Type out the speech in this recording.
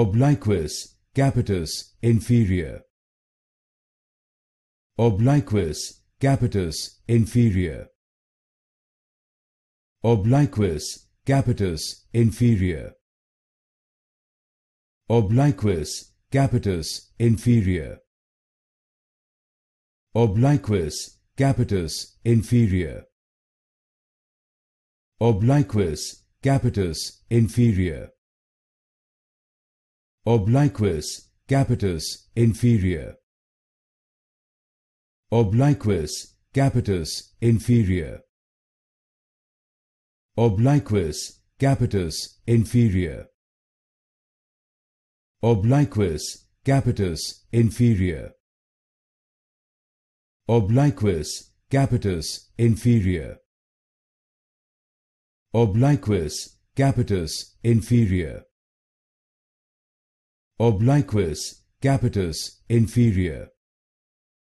obliquus capitis inferior obliquus capitis inferior obliquus capitis inferior obliquus capitis inferior obliquus capitis inferior obliquus capitus inferior obliquus capitis inferior obliquus capitis inferior obliquus capitis inferior obliquus capitis inferior obliquus capitis inferior obliquus capitus, inferior obliquus, capitis inferior.